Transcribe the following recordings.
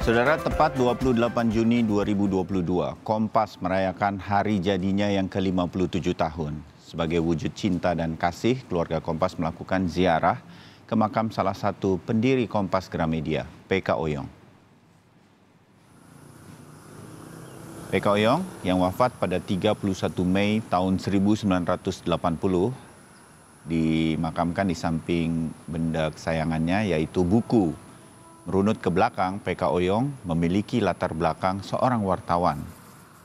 Saudara, tepat 28 Juni 2022, Kompas merayakan hari jadinya yang ke-57 tahun. Sebagai wujud cinta dan kasih, keluarga Kompas melakukan ziarah ke makam salah satu pendiri Kompas Gramedia, PK Oyong. PK Oyong yang wafat pada 31 Mei tahun 1980 dimakamkan di samping benda kesayangannya yaitu buku Merunut ke belakang, PK Oyong memiliki latar belakang seorang wartawan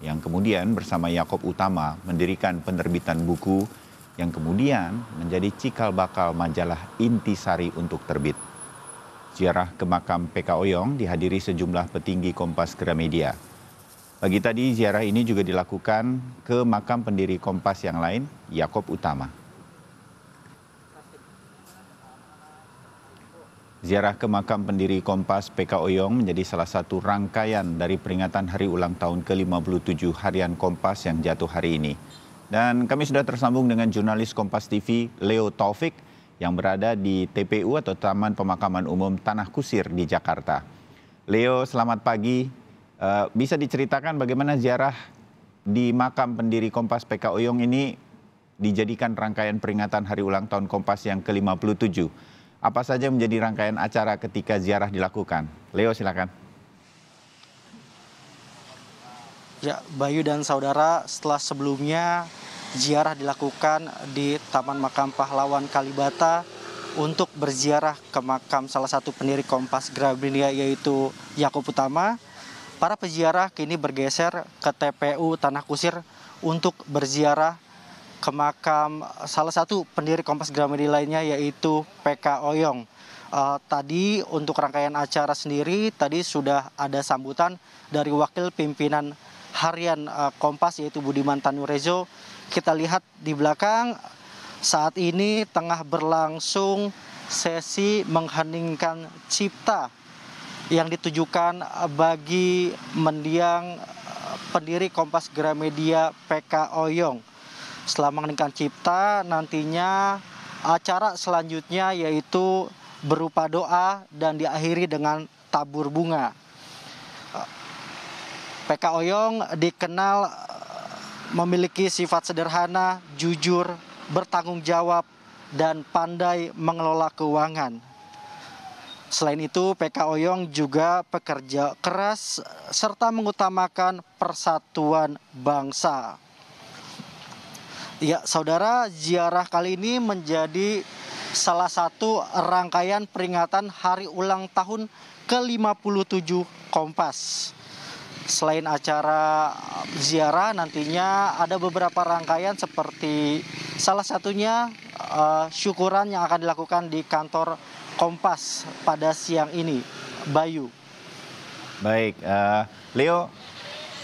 yang kemudian bersama Yakob Utama mendirikan penerbitan buku yang kemudian menjadi cikal bakal majalah Intisari untuk terbit. Ziarah ke makam PK Oyong dihadiri sejumlah petinggi Kompas Gramedia. Bagi tadi ziarah ini juga dilakukan ke makam pendiri Kompas yang lain, Yakob Utama. Ziarah ke makam pendiri Kompas PK Oyong menjadi salah satu rangkaian dari peringatan hari ulang tahun ke-57 harian Kompas yang jatuh hari ini. Dan kami sudah tersambung dengan jurnalis Kompas TV Leo Taufik yang berada di TPU atau Taman Pemakaman Umum Tanah Kusir di Jakarta. Leo, selamat pagi. Eh, bisa diceritakan bagaimana ziarah di makam pendiri Kompas PK Oyong ini dijadikan rangkaian peringatan hari ulang tahun Kompas yang ke-57? apa saja menjadi rangkaian acara ketika ziarah dilakukan? Leo silakan. Ya, Bayu dan saudara, setelah sebelumnya ziarah dilakukan di Taman Makam Pahlawan Kalibata untuk berziarah ke makam salah satu pendiri Kompas Gramedia yaitu Yakub Utama. Para peziarah kini bergeser ke TPU Tanah Kusir untuk berziarah ke makam eh, salah satu pendiri Kompas Gramedia lainnya yaitu PK Oyong. Uh, tadi untuk rangkaian acara sendiri tadi sudah ada sambutan dari wakil pimpinan harian uh, Kompas yaitu Budiman Tanurejo. Kita lihat di belakang saat ini tengah berlangsung sesi mengheningkan cipta yang ditujukan bagi mendiang pendiri Kompas Gramedia PK Oyong setelah mengeningkan cipta nantinya acara selanjutnya yaitu berupa doa dan diakhiri dengan tabur bunga. PK Oyong dikenal eh, memiliki sifat sederhana, jujur, bertanggung jawab, dan pandai mengelola keuangan. Selain itu, PK Oyong juga pekerja keras serta mengutamakan persatuan bangsa. Ya, saudara, ziarah kali ini menjadi salah satu rangkaian peringatan hari ulang tahun ke-57 Kompas. Selain acara ziarah, nantinya ada beberapa rangkaian seperti salah satunya uh, syukuran yang akan dilakukan di kantor Kompas pada siang ini, Bayu. Baik, uh, Leo,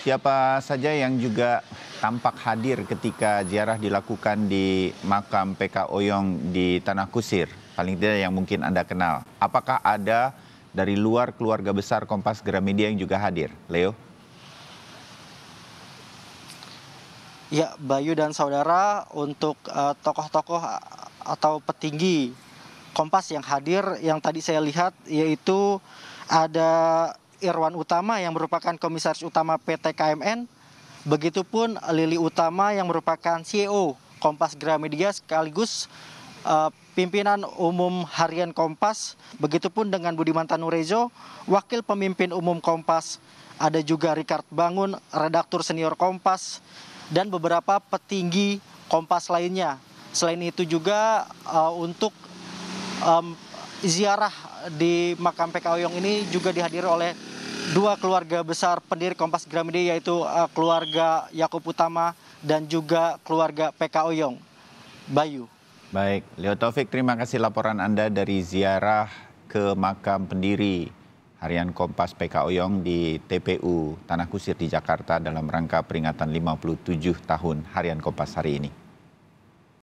siapa saja yang juga tampak hadir ketika ziarah dilakukan di makam PK Oyong di Tanah Kusir, paling tidak yang mungkin Anda kenal. Apakah ada dari luar keluarga besar Kompas Gramedia yang juga hadir? Leo? Ya, Bayu dan saudara, untuk eh, tokoh-tokoh uh, atau petinggi Kompas yang hadir, yang tadi saya lihat yaitu ada Irwan Utama yang merupakan komisaris utama PT KMN, begitupun lili utama yang merupakan ceo kompas gramedia sekaligus eh, pimpinan umum harian kompas begitupun dengan budiman tanurejo wakil pemimpin umum kompas ada juga Richard Bangun, redaktur senior Kompas, dan beberapa petinggi Kompas lainnya. Selain itu juga uh, untuk um, ziarah di makam PKOyong ini juga dihadiri oleh dua keluarga besar pendiri Kompas Gramedia yaitu eh, keluarga Yakub Utama dan juga keluarga PK Oyong. Bayu. Baik, Leo Taufik terima kasih laporan Anda dari ziarah ke makam pendiri harian Kompas PK Oyong di TPU Tanah Kusir di Jakarta dalam rangka peringatan 57 tahun harian Kompas hari ini.